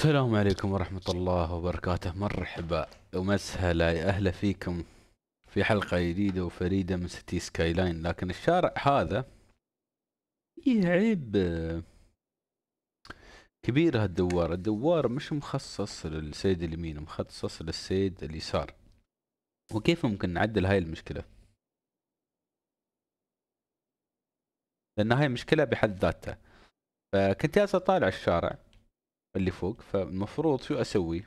السلام عليكم ورحمة الله وبركاته مرحبا ومسهلا يا أهلا فيكم في حلقة جديدة وفريدة من سيتي سكاي لاين لكن الشارع هذا فيه عيب كبير هالدوار الدوار مش مخصص للسيد اليمين مخصص للسيد اليسار وكيف ممكن نعدل هاي المشكلة لأن هاي مشكلة بحد ذاتها فكنت جالس أطالع الشارع اللي فوق فالمفروض شو اسوي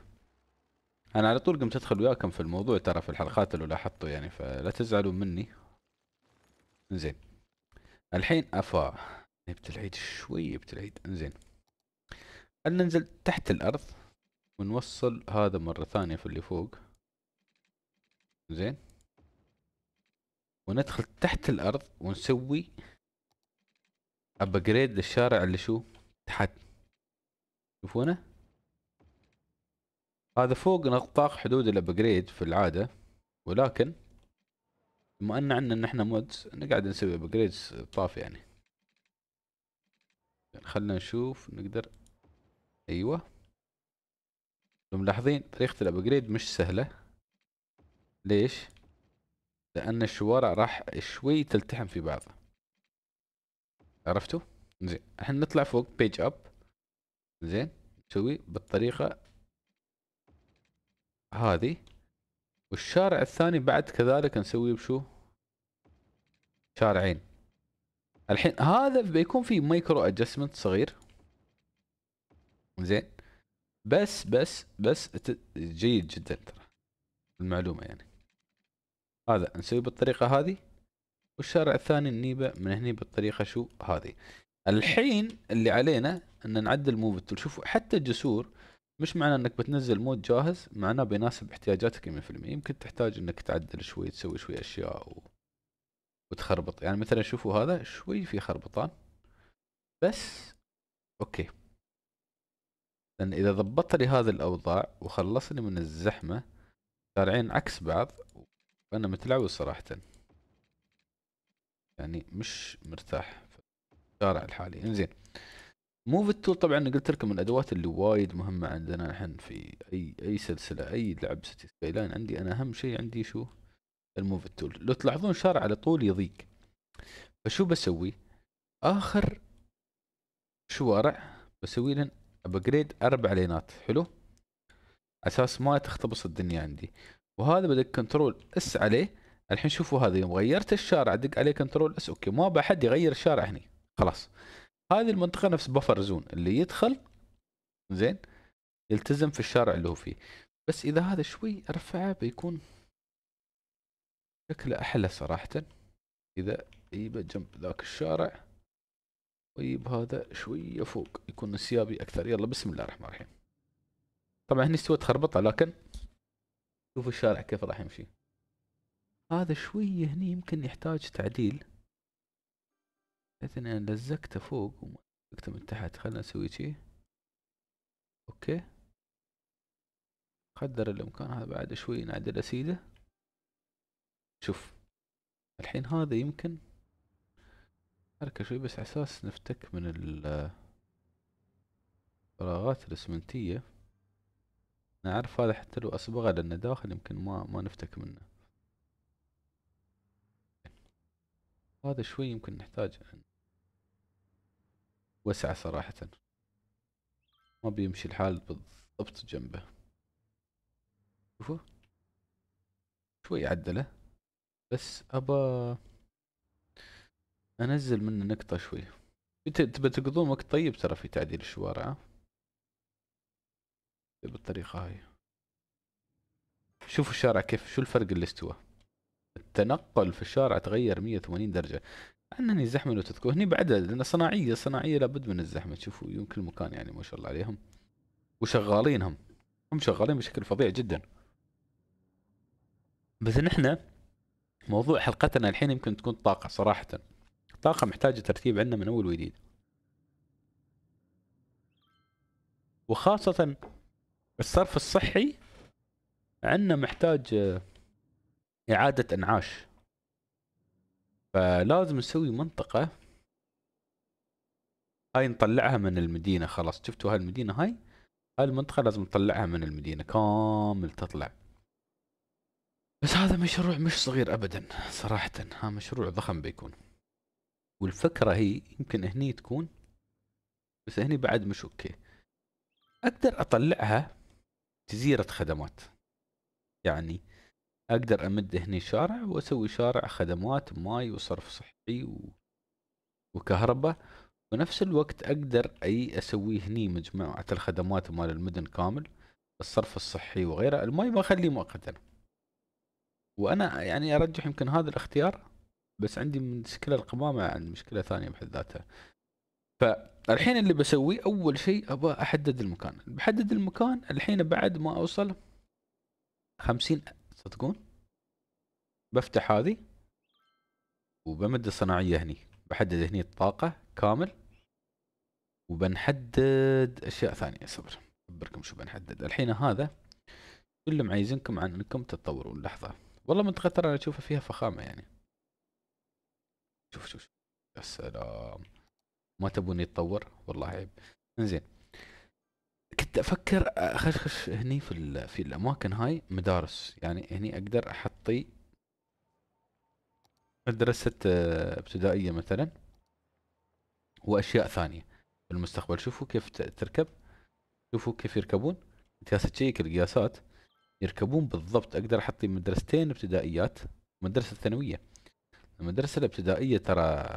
انا على طول قمت ادخل وياكم في الموضوع ترى في الحلقات اللي لاحظته يعني فلا تزعلوا مني زين الحين افا جبت العيد شوي جبت العيد زين خلينا ننزل تحت الارض ونوصل هذا مرة ثانية في اللي فوق زين وندخل تحت الارض ونسوي ابجريد للشارع اللي شو تحت تشوفونه هذا فوق نطاق حدود الابجريد في العاده ولكن بما ان عندنا ان احنا مودز نقعد نسوي ابجريدز طاف يعني. يعني خلنا نشوف نقدر ايوه ملاحظين طريقه الابجريد مش سهله ليش لان الشوارع راح شوي تلتحم في بعض عرفتوا زين الحين نطلع فوق بيج اب زين تسوي بالطريقة هذه والشارع الثاني بعد كذلك نسويه بشو شارعين الحين هذا بيكون في مايكرو ادجستمنت صغير زين بس بس بس جيد جدا ترى المعلومة يعني هذا نسوي بالطريقة هذه والشارع الثاني نجيبه من هني بالطريقة شو هذه الحين اللي علينا ان نعدل موف تول شوفوا حتى الجسور مش معنى انك بتنزل مود جاهز معناه بيناسب احتياجاتك 100% يمكن تحتاج انك تعدل شوي تسوي شوي اشياء و... وتخربط يعني مثلا شوفوا هذا شوي في خربطان بس اوكي لان اذا ضبطت لي هذه الاوضاع وخلصني من الزحمه طالعين عكس بعض وانا متلعوز صراحه يعني مش مرتاح الشارع الحالي انزين يعني موف التول طبعا قلت لكم من الادوات اللي وايد مهمه عندنا الحين في اي اي سلسله اي لعب سيتي سكاي لاين عندي انا اهم شيء عندي شو الموف التول لو تلاحظون الشارع على طول يضيق فشو بسوي اخر شوارع بسوي لهم ابجريد اربع لينات حلو اساس ما تختبص الدنيا عندي وهذا بدك كنترول اس عليه الحين شوفوا هذا يوم غيرت الشارع دق عليه كنترول اس اوكي ما بحد يغير الشارع هني خلاص هذه المنطقه نفس بفر زون اللي يدخل زين يلتزم في الشارع اللي هو فيه بس اذا هذا شوي ارفعه بيكون شكله احلى صراحه اذا يجيبه جنب ذاك الشارع ويجيب هذا شويه فوق يكون انسيابي اكثر يلا بسم الله الرحمن الرحيم طبعا هني استوت خربطه لكن شوفوا الشارع كيف راح يمشي هذا شويه هني يمكن يحتاج تعديل لكن انا لزقته فوق ولزقته من تحت خلنا نسوي شي اوكي قدر الامكان هذا بعد شوي نعدل اسيده شوف الحين هذا يمكن حركة شوي بس عساس نفتك من الفراغات الاسمنتية نعرف هذا حتى لو اصبغه لانه داخل يمكن ما ما نفتك منه هذا شوي يمكن نحتاج وسعة صراحة ما بيمشي الحال بالضبط جنبه شوفوا شوي عدله بس أبا أنزل منه نقطة شوي تبى تقضون وقت طيب ترى في تعديل الشوارع بالطريقة هاي شوفوا الشارع كيف شو الفرق اللي استوى التنقل في الشارع تغير 180 درجة انني زحمه لو هني بعدها لان صناعيه صناعيه لابد من الزحمه تشوفوا يمكن كل مكان يعني ما شاء الله عليهم وشغالين هم هم شغالين بشكل فظيع جدا بس نحن موضوع حلقتنا الحين يمكن تكون طاقه صراحه طاقه محتاجه ترتيب عندنا من اول وجديد وخاصه الصرف الصحي عندنا محتاج اعاده انعاش فلازم نسوي منطقة هاي نطلعها من المدينة خلاص شفتوا هاي المدينة هاي هاي المنطقة لازم نطلعها من المدينة كامل تطلع بس هذا مشروع مش صغير ابدا صراحة ها مشروع ضخم بيكون والفكرة هي يمكن هني تكون بس هني بعد مش اوكي اقدر اطلعها جزيرة خدمات يعني اقدر امد هني شارع واسوي شارع خدمات ماي وصرف صحي و... وكهرباء ونفس الوقت اقدر اي اسوي هني مجموعة الخدمات مال المدن كامل الصرف الصحي وغيره الماي ما اخليه مؤقتا وانا يعني ارجح يمكن هذا الاختيار بس عندي مشكله القمامه عن مشكله ثانيه بحد ذاتها فالحين اللي بسويه اول شيء ابى احدد المكان بحدد المكان الحين بعد ما اوصل خمسين صدقون بفتح هذه وبمد الصناعيه هني بحدد هني الطاقه كامل وبنحدد اشياء ثانيه صبر اخبركم شو بنحدد الحين هذا اللي عايزينكم عن انكم تتطورون لحظه والله منطقه ترى انا اشوفها فيها فخامه يعني شوف شوف يا سلام ما تبون يتطور والله عيب زين كنت افكر اخشخش هني في في الاماكن هاي مدارس يعني هني اقدر احطي مدرسة آه، ابتدائية مثلا واشياء ثانية في المستقبل شوفوا كيف تركب شوفوا كيف يركبون انت تشيك القياسات يركبون بالضبط اقدر احط مدرستين ابتدائيات مدرسة ثانوية المدرسة الابتدائية ترى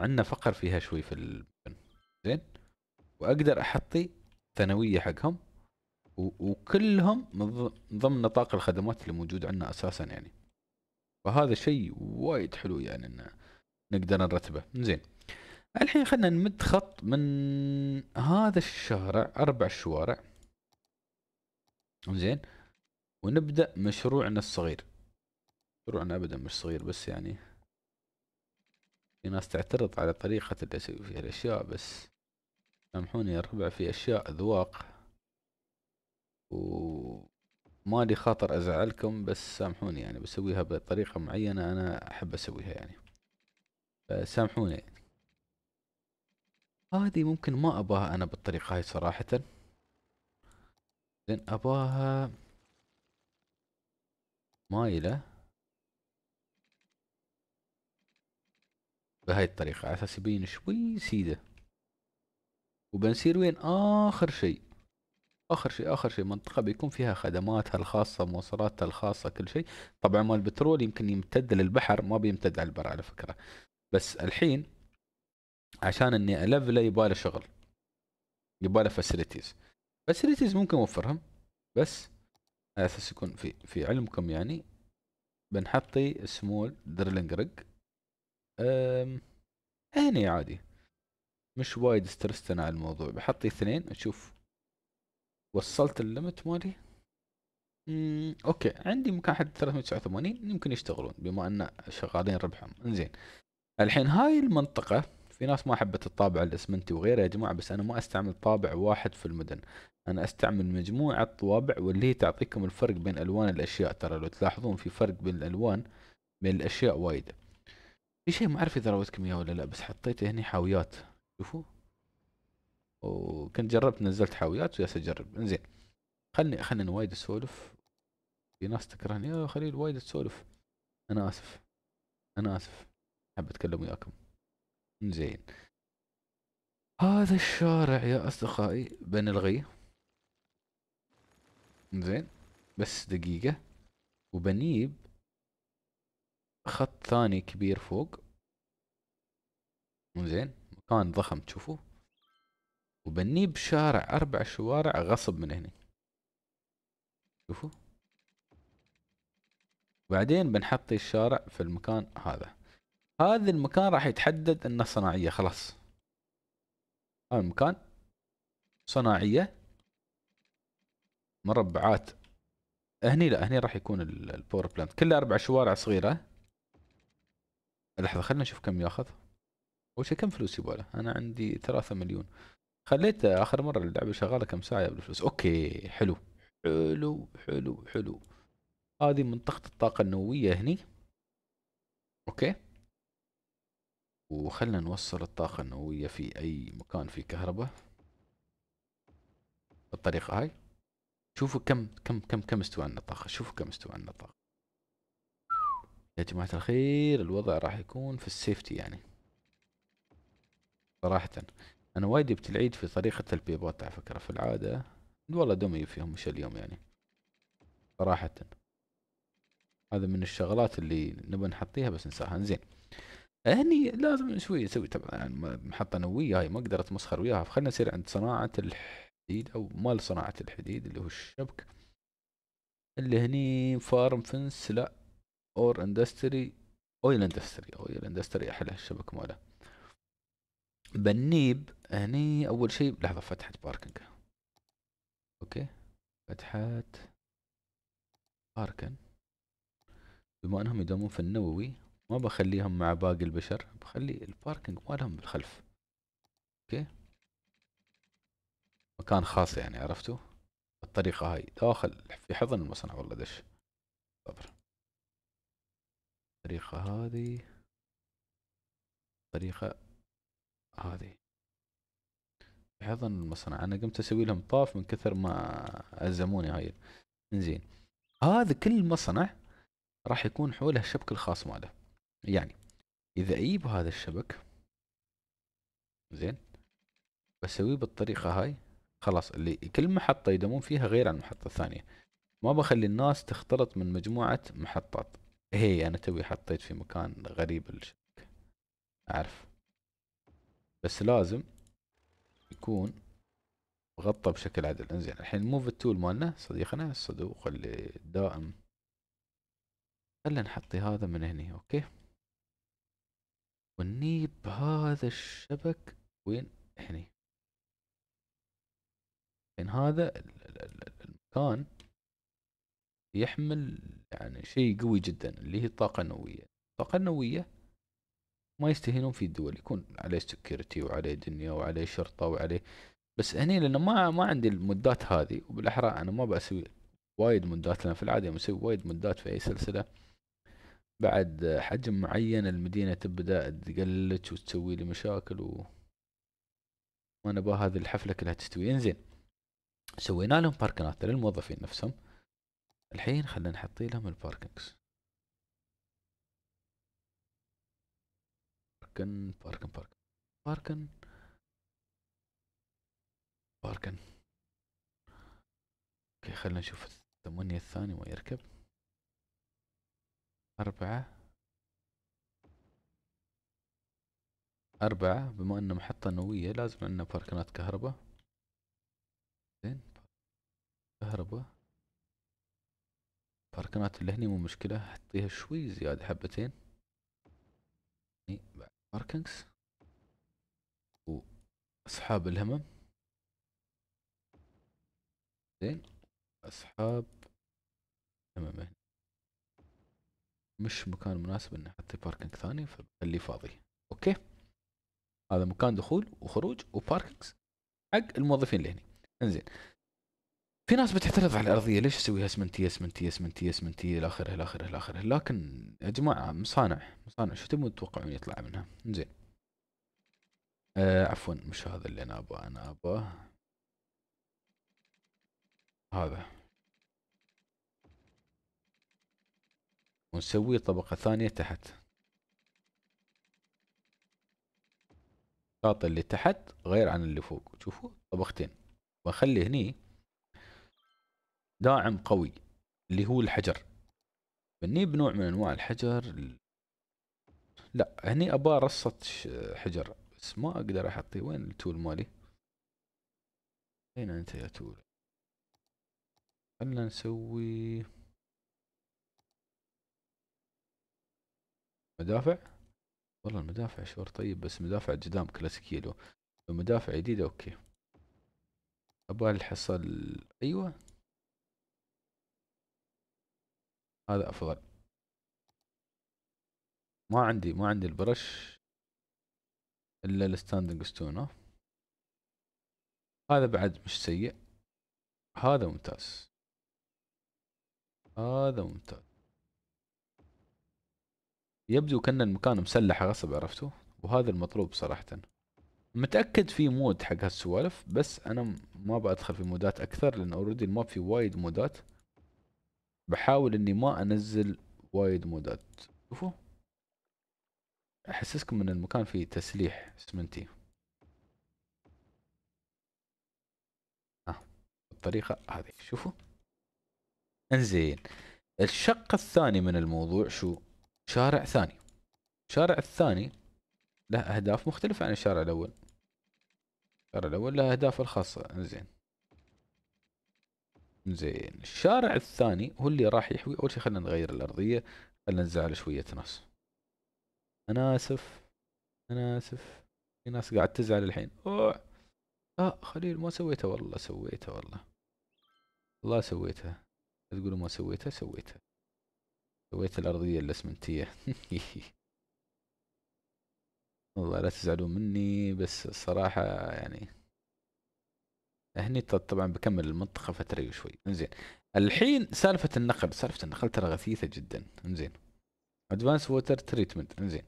عندنا فقر فيها شوي في البن زين واقدر احطي ثانويه حقهم وكلهم من ضمن نطاق الخدمات اللي موجود عندنا اساسا يعني فهذا شيء وايد حلو يعني انه نقدر نرتبه زين الحين خلينا نمد خط من هذا الشارع اربع شوارع زين ونبدا مشروعنا الصغير مشروعنا ابدا مش صغير بس يعني في ناس تعترض على طريقة اللي اسوي فيها الاشياء بس سامحوني يا ربع في أشياء أذواق وما لي خاطر أزعلكم بس سامحوني يعني بسويها بطريقة معينة أنا أحب أسويها يعني فسامحوني هذه ممكن ما أباها أنا بالطريقة هاي صراحة لأن أباها مايلة بهاي الطريقة على أساس يبين شوي سيده وبنصير وين آخر شيء آخر شيء آخر شيء منطقة بيكون فيها خدماتها الخاصة مواصلاتها الخاصة كل شيء طبعا مال البترول يمكن يمتد للبحر ما بيمتد على البر على فكرة بس الحين عشان اني الفله يباله شغل يباله فاسيلتيز فاسيلتيز ممكن اوفرهم بس على اساس يكون في في علمكم يعني بنحطي سمول درلينج ريج هني عادي مش وايد استرست انا على الموضوع بحط اثنين اشوف وصلت الليمت مالي امم اوكي عندي مكان حد 389 يمكن يشتغلون بما ان شغالين ربحهم انزين الحين هاي المنطقة في ناس ما حبت الطابع الاسمنتي وغيره يا جماعة بس انا ما استعمل طابع واحد في المدن انا استعمل مجموعة طوابع واللي هي تعطيكم الفرق بين الوان الاشياء ترى لو تلاحظون في فرق بين الالوان بين الاشياء وايد في شيء ما اعرف اذا رويتكم اياه ولا لا بس حطيته هنا حاويات شوفوا وكنت جربت نزلت حاويات وياس اجرب انزين خلني خلنا وايد اسولف في ناس تكرهني يا خليل وايد تسولف انا اسف انا اسف احب اتكلم وياكم انزين هذا الشارع يا اصدقائي بنلغيه انزين بس دقيقة وبنيب خط ثاني كبير فوق انزين مكان ضخم تشوفوه وبنيه بشارع اربع شوارع غصب من هنا شوفوا بعدين بنحط الشارع في المكان هذا هذا المكان راح يتحدد انه صناعيه خلاص هذا المكان صناعيه مربعات هني لا هني راح يكون الباور بلانت كله اربع شوارع صغيره لحظه خلينا نشوف كم ياخذ وش كم فلوس يبغى له؟ انا عندي ثلاثة مليون خليت اخر مره اللعبه شغاله كم ساعه يا فلوس اوكي حلو حلو حلو حلو هذه منطقه الطاقه النوويه هني اوكي وخلنا نوصل الطاقه النوويه في اي مكان في كهرباء بالطريقه هاي شوفوا كم كم كم كم استوى عندنا الطاقه شوفوا كم استوى عندنا الطاقه يا جماعه الخير الوضع راح يكون في السيفتي يعني صراحة أنا وايد جبت العيد في طريقة البيبوت على فكرة في العادة والله دمي فيهم مش اليوم يعني صراحة هذا من الشغلات اللي نبغى نحطيها بس ننساها زين هني لازم شوي نسوي طبعا محطة نووية هاي ما اقدر اتمسخر وياها فخلنا نصير عند صناعة الحديد او مال صناعة الحديد اللي هو الشبك اللي هني فارم فنس لا اور اندستري اويل اندستري اويل اندستري احلى الشبك ماله بنيب هني اول شيء لحظه فتحت باركنج اوكي فتحت باركن بما انهم يدومون في النووي ما بخليهم مع باقي البشر بخلي الباركنج مالهم بالخلف اوكي مكان خاص يعني عرفتوا بالطريقة هاي داخل في حضن المصنع والله دش صبر الطريقة هذه طريقة هذه حضن المصنع انا قمت اسوي لهم طاف من كثر ما الزموني هاي انزين هذا كل مصنع راح يكون حوله الشبك الخاص ماله يعني اذا اجيب هذا الشبك زين بسويه بالطريقه هاي خلاص اللي كل محطه يدمون فيها غير عن المحطه الثانيه ما بخلي الناس تختلط من مجموعه محطات هي انا توي حطيت في مكان غريب الشبك اعرف بس لازم يكون مغطى بشكل عدل انزين الحين موف التول مالنا صديقنا الصندوق دائم خلينا نحطي هذا من هني اوكي ونيب هذا الشبك وين هني لان هذا المكان يحمل يعني شيء قوي جدا اللي هي الطاقة النووية الطاقة النووية ما يستهينون في الدول يكون عليه سكيورتي وعليه دنيا وعليه شرطه وعليه بس هني لانه ما ما عندي المدات هذه وبالاحرى انا ما بسوي وايد مدات لان في العاده مسوي وايد مدات في اي سلسله بعد حجم معين المدينه تبدا تقلج وتسوي لي مشاكل و ما نبغى هذه الحفله كلها تستوي انزين سوينا لهم باركنات للموظفين نفسهم الحين خلينا نحط لهم الباركنجز باركن باركن باركن باركن باركن اوكي خلنا نشوف الثمانية الثاني ما يركب أربعة أربعة بما أن محطة نووية لازم عندنا باركنات كهرباء زين كهرباء باركنات اللي هني مو مشكلة حطيها شوي زيادة حبتين بعد ماركينجز واصحاب الهمم زين اصحاب الهمم إيه. مش مكان مناسب اني احط باركنج ثاني فبخليه فاضي اوكي هذا مكان دخول وخروج وباركنجز حق الموظفين اللي هنا انزين في ناس بتعترض على الارضيه ليش اسويها اسمنتيه اسمنتيه اسمنتيه اسمنتيه الى اخره الى اخره الى اخره لكن يا جماعه مصانع مصانع شو تبون تتوقعون يطلع منها؟ زين آه عفوا مش هذا اللي انا ابغاه انا ابغاه هذا ونسوي طبقة ثانية تحت الشاطئ اللي تحت غير عن اللي فوق شوفوا طبقتين واخلي هني داعم قوي اللي هو الحجر فني بنوع من انواع الحجر لا هني ابى رصة حجر بس ما اقدر احطي وين التول مالي اين انت يا تول خلنا نسوي مدافع والله المدافع شور طيب بس مدافع جدام كلاسيكيه لو مدافع جديد اوكي ابغى الحصل ايوه هذا افضل ما عندي ما عندي البرش الا الستاندنج ستون هذا بعد مش سيء هذا ممتاز هذا ممتاز يبدو كأن المكان مسلح غصب عرفتوا وهذا المطلوب صراحة متأكد في مود حق هالسوالف بس أنا ما بأدخل في مودات أكثر لأن أوريدي الماب فيه وايد مودات بحاول اني ما انزل وايد مودات شوفوا احسسكم ان المكان فيه تسليح اسمنتي ها آه، بالطريقة هذه شوفوا انزين الشق الثاني من الموضوع شو شارع ثاني الشارع الثاني له اهداف مختلفة عن الشارع الاول الشارع الاول له اهدافه الخاصة انزين زين الشارع الثاني هو اللي راح يحوي اول شيء خلينا نغير الارضيه خلينا نزعل شويه ناس انا اسف انا اسف في ناس قاعد تزعل الحين اوه اه خليل ما سويته والله سويته والله والله سويته تقولوا ما سويته سويته سويت الارضيه الاسمنتيه والله لا تزعلون مني بس الصراحه يعني هني طبعا بكمل المنطقه فتريه شوي انزين الحين سالفه النقل سالفه النقل ترى غثيثه جدا انزين ادفانس ووتر تريتمنت انزين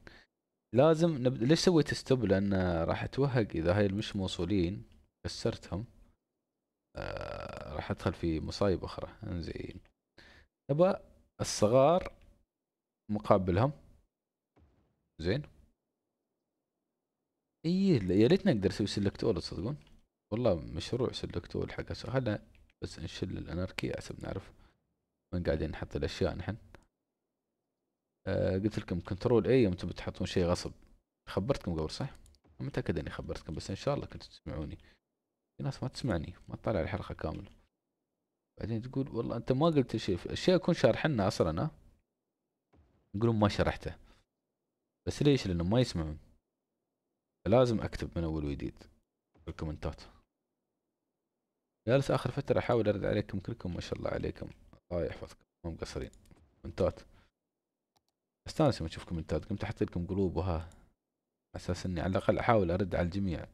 لازم نب... ليش سويت ستوب لان راح اتوهق اذا هاي مش موصولين كسرتهم آه راح ادخل في مصايب اخرى انزين تبى الصغار مقابلهم زين اي يا ريت نقدر نسوي سلكت اول تصدقون والله مشروع سلكتول الحق هلا بس نشل الأناركية حسب نعرف وين قاعدين نحط الأشياء نحن آه قلت لكم كنترول اي يوم تبي تحطون شيء غصب خبرتكم قبل صح؟ متأكد اني خبرتكم بس ان شاء الله كنتوا تسمعوني في ناس ما تسمعني ما تطالع الحلقة كاملة بعدين تقول والله انت ما قلت شيء الشيء اكون شارحنا اصلا ها يقولون ما شرحته بس ليش لانهم ما يسمعون فلازم اكتب من اول وجديد في الكومنتات جالس اخر فتره احاول ارد عليكم كلكم ما شاء الله عليكم الله يحفظكم مو مقصرين كومنتات استانس لما اشوف كومنتات قمت احط لكم قلوب وها اساس اني على الاقل احاول ارد على الجميع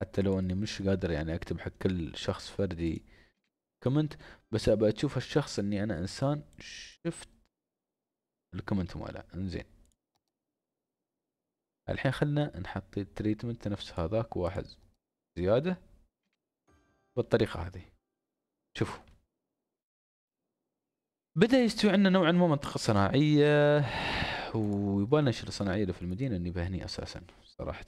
حتى لو اني مش قادر يعني اكتب حق كل شخص فردي كومنت بس ابى اشوف الشخص اني انا انسان شفت الكومنت ماله انزين الحين خلنا نحط التريتمنت نفس هذاك واحد زياده بالطريقه هذه شوفوا بدا يستوي عندنا نوعا ما منطقه صناعيه ويبغى نشر صناعيه في المدينه اني بهني اساسا صراحه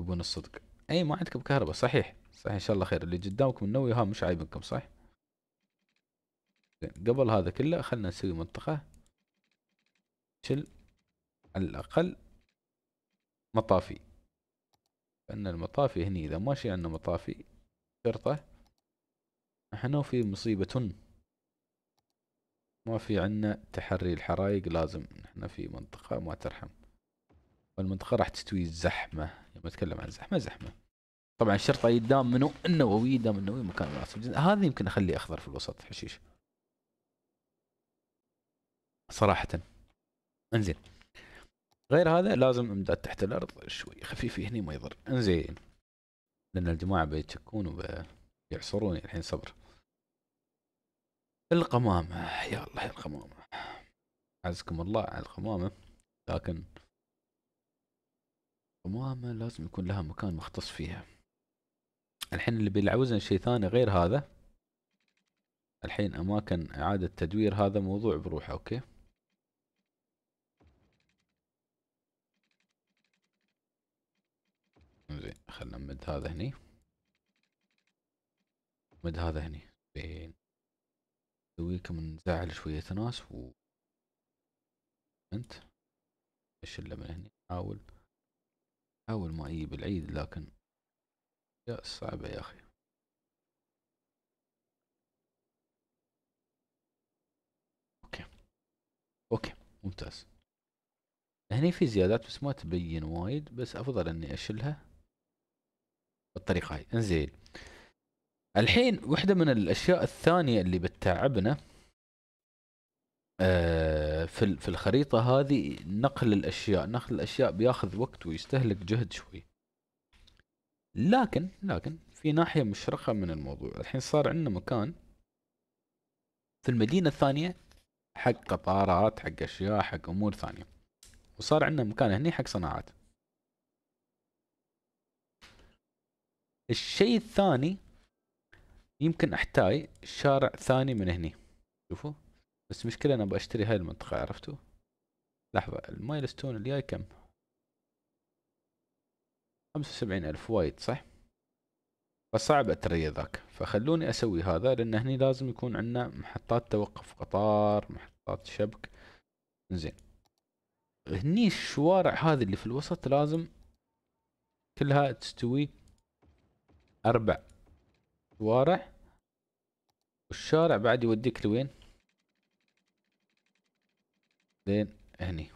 يبون الصدق اي ما عندكم كهرباء صحيح صحيح ان شاء الله خير اللي قدامكم منوي ها مش عايبنكم صح قبل هذا كله خلنا نسوي منطقه شل على الاقل مطافي فان المطافي هني اذا ماشي عندنا مطافي شرطه نحن في مصيبه ما في عندنا تحري الحرايق لازم نحن في منطقه ما ترحم والمنطقه راح تستوي زحمه لما اتكلم عن زحمه زحمه طبعا الشرطه يدام منو النووي يدام النووي مكان مناسب هذا يمكن اخليه اخضر في الوسط حشيش صراحه انزين غير هذا لازم امداد تحت الارض شوي خفيف هني ما يضر انزين لان الجماعه بيتشكون وبيعصروني يعني الحين صبر القمامه يا الله القمامه عزكم الله على القمامه لكن القمامه لازم يكون لها مكان مختص فيها الحين اللي بيلعوزنا شيء ثاني غير هذا الحين اماكن اعاده تدوير هذا موضوع بروحه اوكي نمد نعم، هذا هني نمد هذا هني زين نسوي لكم نزعل شوية ناس و انت اشله من هني حاول حاول ما اجيب العيد لكن يا صعبة يا اخي اوكي اوكي ممتاز هني في زيادات بس ما تبين وايد بس افضل اني اشلها بالطريقه هاي انزين الحين واحده من الاشياء الثانيه اللي بتتعبنا آه، في في الخريطه هذه نقل الاشياء نقل الاشياء بياخذ وقت ويستهلك جهد شوي لكن لكن في ناحيه مشرقه من الموضوع الحين صار عندنا مكان في المدينه الثانيه حق قطارات حق اشياء حق امور ثانيه وصار عندنا مكان هني حق صناعات الشيء الثاني يمكن احتاج شارع ثاني من هني شوفوا بس مشكلة انا بشتري هاي المنطقة عرفتوا لحظة المايلستون الجاي كم خمسة وسبعين الف وايد صح فصعب اتري ذاك فخلوني اسوي هذا لان هني لازم يكون عندنا محطات توقف قطار محطات شبك زين هني الشوارع هذه اللي في الوسط لازم كلها تستوي اربع شوارع والشارع بعد يوديك لوين لين هني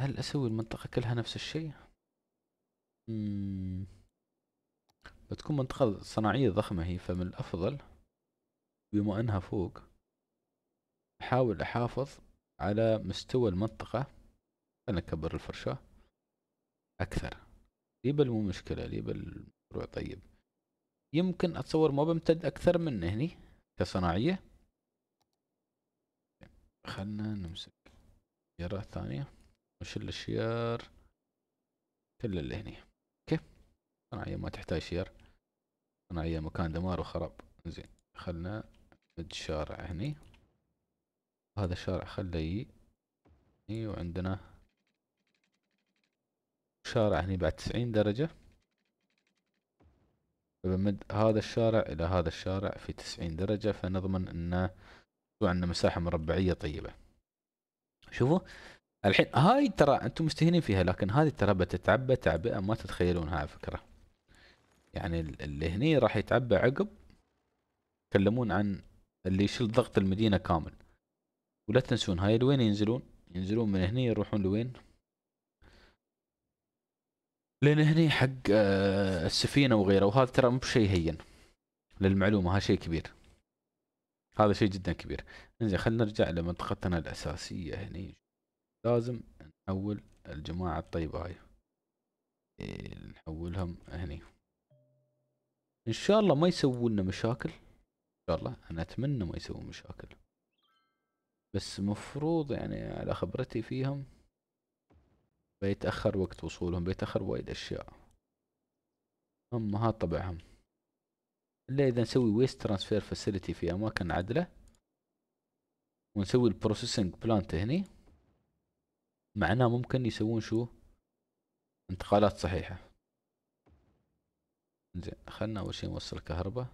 هل اسوي المنطقة كلها نفس الشيء بتكون منطقة صناعية ضخمة هي فمن الافضل بما انها فوق احاول احافظ على مستوى المنطقة انا اكبر الفرشاة اكثر ليبل مو مشكله ليبل مشروع طيب يمكن اتصور ما بمتد اكثر من هني كصناعيه خلنا نمسك جرة ثانيه نشيل الشيار كل اللي هني اوكي صناعيه ما تحتاج شيار صناعيه مكان دمار وخراب زين خلنا نمد شارع هني هذا الشارع خليه هني وعندنا شارع هني بعد 90 درجة فبمد هذا الشارع إلى هذا الشارع في 90 درجة فنضمن أن عندنا مساحة مربعية طيبة شوفوا الحين هاي ترى أنتم مستهينين فيها لكن هذه ترى بتتعبى تعبئة ما تتخيلونها على فكرة يعني اللي هني راح يتعبى عقب يتكلمون عن اللي يشيل ضغط المدينة كامل ولا تنسون هاي لوين ينزلون ينزلون من هني يروحون لوين لين هني حق آه، السفينه وغيره وهذا ترى مو بشيء هين للمعلومه هذا شيء كبير هذا شيء جدا كبير انزين خلينا نرجع لمنطقتنا الاساسيه هني لازم نحول الجماعه الطيبه هاي إيه، نحولهم هني ان شاء الله ما يسوون لنا مشاكل ان شاء الله انا اتمنى ما يسوون مشاكل بس مفروض يعني على خبرتي فيهم بيتأخر وقت وصولهم بيتأخر وايد أشياء هم ها طبعهم إلا إذا نسوي ويست ترانسفير فاسيلتي في أماكن عدلة ونسوي البروسيسنج بلانت هني معناه ممكن يسوون شو انتقالات صحيحة زين خلنا أول شي نوصل كهرباء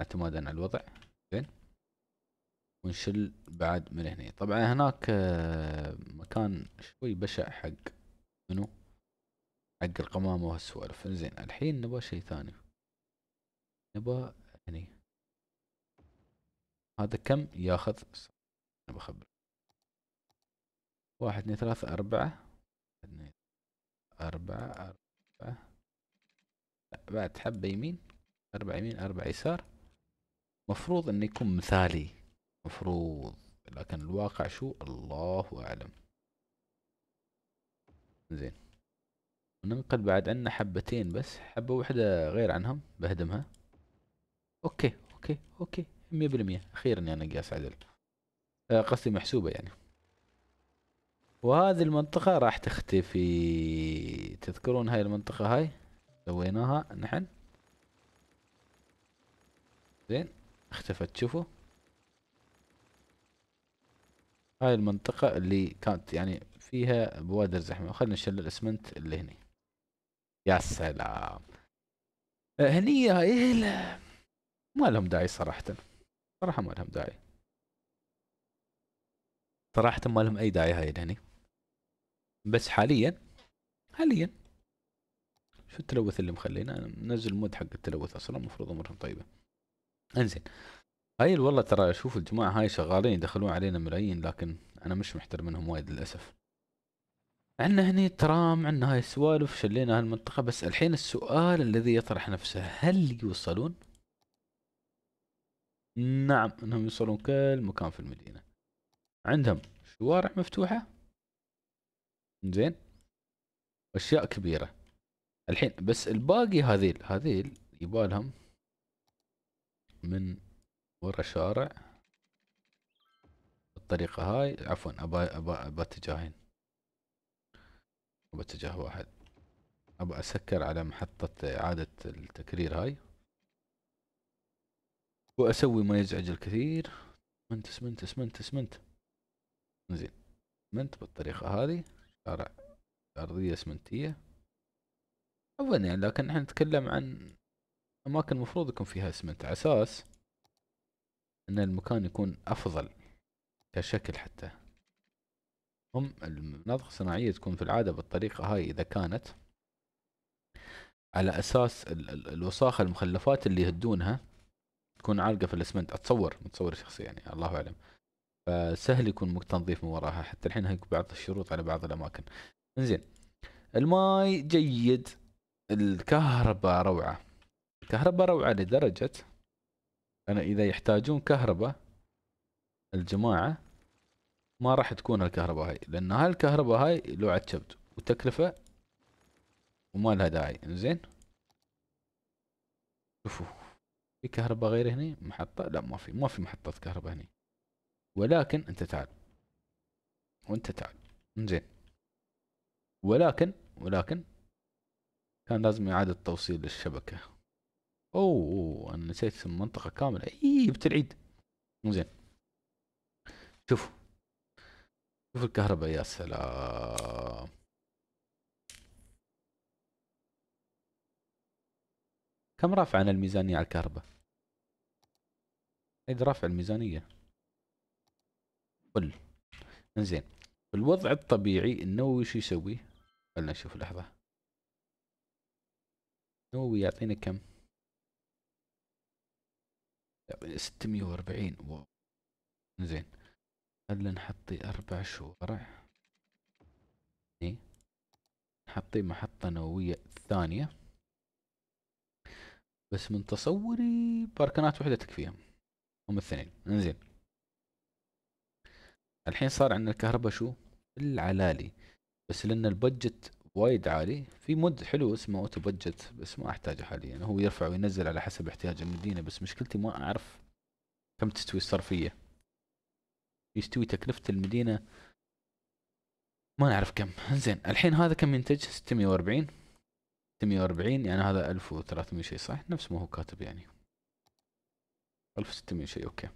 اعتمادا على الوضع زين ونشل بعد من هنا طبعا هناك آه، مكان شوي بشع حق منو حق القمامة وهالسوالف زين الحين نبغى شيء ثاني نبغى هني هذا كم ياخذ انا بخبر واحد اثنين ثلاثة أربعة اثنين أربعة أربعة بعد حبة يمين أربعة يمين أربعة يسار مفروض إنه يكون مثالي مفروض لكن الواقع شو الله أعلم زين ننقل بعد عنا حبتين بس حبة واحدة غير عنهم بهدمها اوكي اوكي اوكي مية بالمية اخيرا يعني انا قاس عدل آه، قصدي محسوبة يعني وهذه المنطقة راح تختفي تذكرون هاي المنطقة هاي سويناها نحن زين اختفت شوفوا هاي المنطقة اللي كانت يعني فيها بوادر زحمة خلينا نشل الاسمنت اللي هني يا سلام آه، هني هاي ما لهم داعي صراحة صراحة ما لهم داعي صراحة ما لهم أي داعي هاي هني بس حاليا حاليا شو التلوث اللي مخلينا ننزل مود حق التلوث أصلا المفروض أمورهم طيبة انزين هاي والله ترى اشوف الجماعة هاي شغالين يدخلون علينا ملايين لكن انا مش محترم منهم وايد للاسف عندنا هني ترام عندنا هاي السوالف شلينا هالمنطقة بس الحين السؤال الذي يطرح نفسه هل يوصلون؟ نعم انهم يوصلون كل مكان في المدينة عندهم شوارع مفتوحة زين اشياء كبيرة الحين بس الباقي هذيل هذيل يبالهم من ورا شارع الطريقة هاي عفوا أبا أبا أبا اتجاهين أبا اتجاه واحد أبا أسكر على محطة إعادة التكرير هاي وأسوي ما يزعج الكثير سمنت سمنت سمنت سمنت زين سمنت بالطريقة هذي شارع أرضية سمنتية عفوا يعني لكن احنا نتكلم عن أماكن المفروض يكون فيها سمنت على أساس ان المكان يكون افضل كشكل حتى هم المناطق الصناعية تكون في العادة بالطريقة هاي اذا كانت على اساس الوساخة المخلفات اللي يهدونها تكون عالقة في الاسمنت اتصور متصور شخصيا يعني الله اعلم فسهل يكون تنظيف من وراها حتى الحين هيك بعض الشروط على بعض الاماكن انزين الماي جيد الكهرباء روعة الكهرباء روعة لدرجة أنا إذا يحتاجون كهرباء الجماعة ما راح تكون هالكهرباء هاي لأن هالكهرباء هاي لوعة شبت وتكلفة وما لها داعي انزين شوفوا في كهرباء غير هني محطة لا ما في ما في محطة كهرباء هني ولكن أنت تعال وأنت تعال انزين ولكن ولكن كان لازم إعادة توصيل للشبكة اوه انا نسيت المنطقه كامله اي بتلعيد العيد زين شوف شوف الكهرباء يا سلام كم رافع عن الميزانية على الكهرباء عيد رافع الميزانية فل انزين الوضع الطبيعي النووي شو يسوي خلنا نشوف لحظة النووي يعطينا كم ستمية واربعين واو زين خلنا نحطي اربع شوارع إيه. نحطي محطة نووية ثانية بس من تصوري باركنات وحدة تكفيهم هم الاثنين انزين الحين صار عندنا الكهرباء شو بالعلالي بس لان البجت وايد عالي في مود حلو اسمه اوتو بجت بس ما احتاجه حاليا هو يرفع وينزل على حسب احتياج المدينه بس مشكلتي ما اعرف كم تستوي الصرفيه يستوي تكلفه المدينه ما نعرف كم زين الحين هذا كم ينتج 640 640 يعني هذا 1300 شيء صح نفس ما هو كاتب يعني 1600 شيء اوكي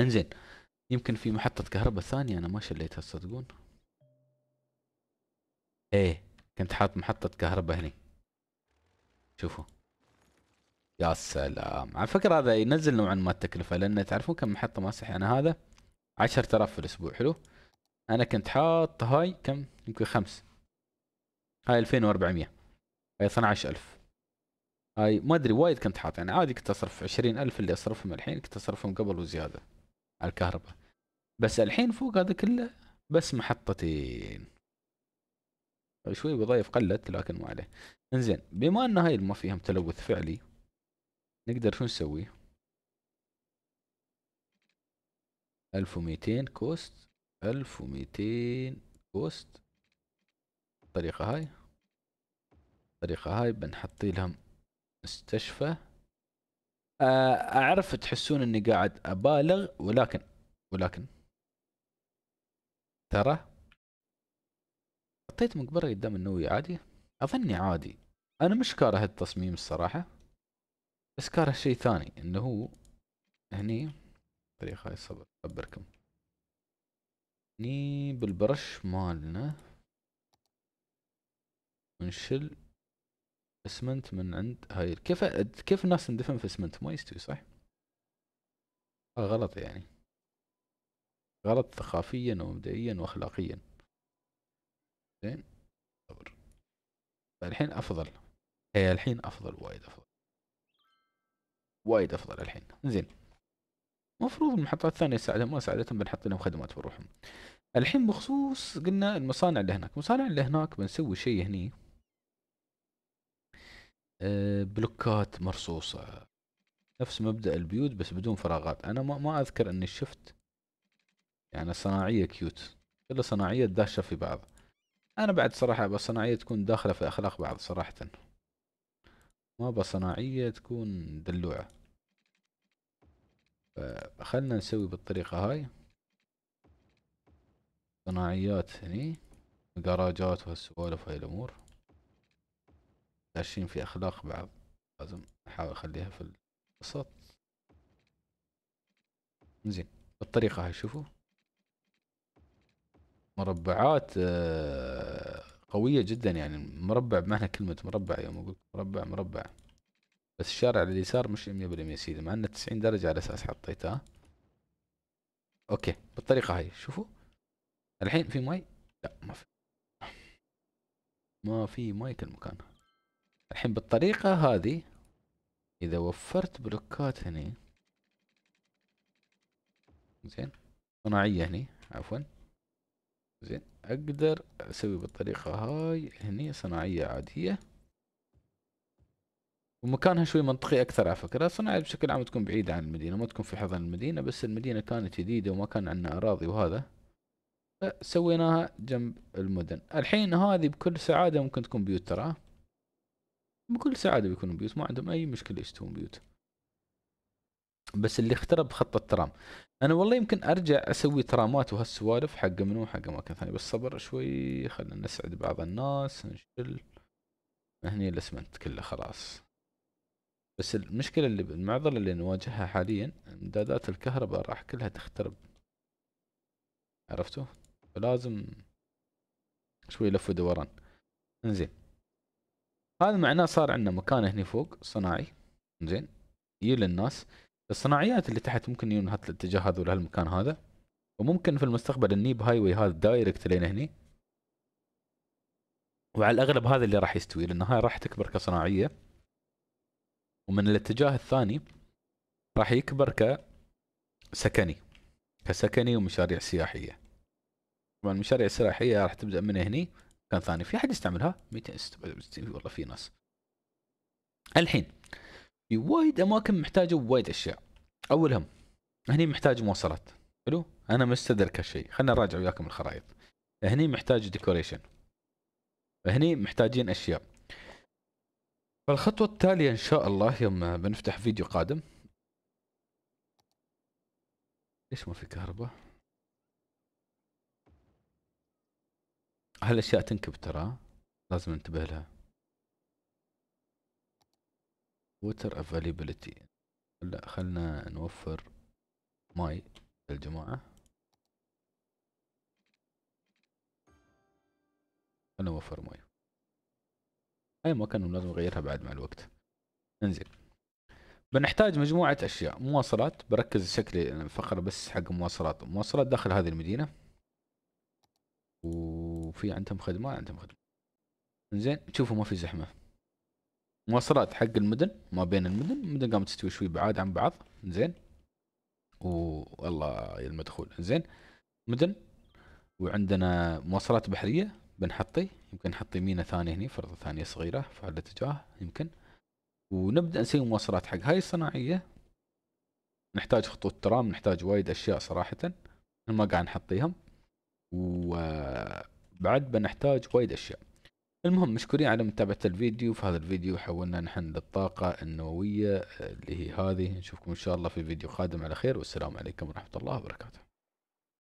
انزين يمكن في محطة كهرباء ثانية انا ما شليتها تصدقون ايه كنت حاط محطة كهرباء هني شوفوا يا سلام على فكرة هذا ينزل نوعا ما التكلفة لان تعرفون كم محطة ماسح انا يعني هذا عشرة آلاف في الاسبوع حلو انا كنت حاط هاي كم يمكن خمس هاي 2400 هاي 12000 هاي ما ادري وايد كنت حاط يعني عادي كنت اصرف 20000 اللي اصرفهم الحين كنت اصرفهم قبل وزيادة على الكهرباء بس الحين فوق هذا كله بس محطتين شوي وظائف قلت لكن ما عليه انزين بما ان هاي ما فيهم تلوث فعلي نقدر شو نسوي 1200 كوست 1200 كوست الطريقة هاي الطريقة هاي بنحط لهم مستشفى آه، اعرف تحسون اني قاعد ابالغ ولكن ولكن ترى حطيت مقبرة قدام النووي عادي أظني عادي أنا مش كاره التصميم الصراحة بس كاره شيء ثاني إنه هو هني طريقة هاي صبر أخبركم هني بالبرش مالنا ونشل اسمنت من عند هاي كيف كيف الناس تندفن في اسمنت ما يستوي صح؟ غلط يعني غلط ثقافيا ومبدئيا واخلاقيا زين صبر الحين افضل هي الحين افضل وايد افضل وايد افضل الحين زين المفروض المحطات الثانية تساعدهم ما ساعدتهم بنحط لهم خدمات بروحهم الحين بخصوص قلنا المصانع اللي هناك المصانع اللي هناك بنسوي شيء هني آه، بلوكات مرصوصة نفس مبدأ البيوت بس بدون فراغات انا ما, ما اذكر اني شفت يعني صناعية كيوت كلها صناعية داشة في بعض انا بعد صراحة بصناعية تكون داخلة في اخلاق بعض صراحة ما بصناعية تكون دلوعة فخلنا نسوي بالطريقة هاي صناعيات هني جراجات وهالسوالف وهاي الامور داشين في اخلاق بعض لازم احاول اخليها في الوسط زين بالطريقة هاي شوفوا مربعات آه، قويه جدا يعني مربع بمعنى كلمه مربع يوم اقول مربع مربع بس الشارع لليسار مش 100% يا سيدي مع انه 90 درجه على اساس حطيتها اوكي بالطريقه هاي شوفوا الحين في مي لا ما في ما في مي كل مكان الحين بالطريقه هذه اذا وفرت بلوكات هني زين صناعيه هني عفوا زين اقدر اسوي بالطريقة هاي هني صناعية عادية ومكانها شوي منطقي اكثر على فكرة صناعية بشكل عام تكون بعيدة عن المدينة ما تكون في حضن المدينة بس المدينة كانت جديدة وما كان عندنا اراضي وهذا فسويناها جنب المدن الحين هذه بكل سعادة ممكن تكون بيوت ترى بكل سعادة بيكونوا بيوت ما عندهم اي مشكلة يشتون بيوت بس اللي اخترب خط الترام انا والله يمكن ارجع اسوي ترامات وهالسوالف حق منو حق اماكن ثانيه بس صبر شوي خلينا نسعد بعض الناس نشل هني الاسمنت كله خلاص بس المشكله اللي المعضله اللي نواجهها حاليا امدادات الكهرباء راح كلها تخترب عرفتوا فلازم شوي لف ودوران انزين هذا معناه صار عندنا مكان هني فوق صناعي زين يجي للناس الصناعيات اللي تحت ممكن ينهت الاتجاه هذا ولا المكان هذا وممكن في المستقبل النيب هاي واي هذا دايركت لين هني وعلى الاغلب هذا اللي راح يستوي لان هاي راح تكبر كصناعيه ومن الاتجاه الثاني راح يكبر كسكني كسكني ومشاريع سياحيه طبعا المشاريع السياحيه راح تبدا من هني مكان ثاني في حد يستعملها 260 والله في ناس الحين في وايد اماكن محتاجه وايد اشياء اولهم هني محتاج مواصلات حلو انا مستدرك هالشيء خلينا نراجع وياكم الخرائط هني محتاج ديكوريشن هني محتاجين اشياء فالخطوه التاليه ان شاء الله يوم بنفتح فيديو قادم ليش ما في كهرباء هالاشياء تنكب ترى لازم ننتبه لها water availability لا خلنا نوفر ماي للجماعة خلنا نوفر ماي هاي ما كان لازم نغيرها بعد مع الوقت انزين بنحتاج مجموعة أشياء مواصلات بركز شكلي الفقرة يعني بس حق مواصلات مواصلات داخل هذه المدينة وفي عندهم خدمة عندهم خدمة انزين شوفوا ما في زحمة مواصلات حق المدن ما بين المدن المدن قامت تستوي شوي بعاد عن بعض زين والله يا المدخول زين مدن وعندنا مواصلات بحريه بنحطي يمكن نحطي مينا ثانيه هني فرضه ثانيه صغيره في هذا الاتجاه يمكن ونبدا نسوي مواصلات حق هاي الصناعيه نحتاج خطوط ترام نحتاج وايد اشياء صراحه ما قاعد نحطيهم وبعد بنحتاج وايد اشياء المهم مشكورين على متابعة الفيديو في هذا الفيديو حولنا نحن للطاقة النووية اللي هي هذه نشوفكم إن شاء الله في فيديو قادم على خير والسلام عليكم ورحمة الله وبركاته